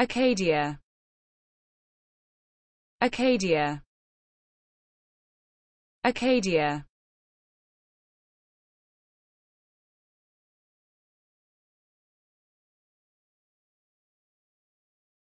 Acadia Acadia Acadia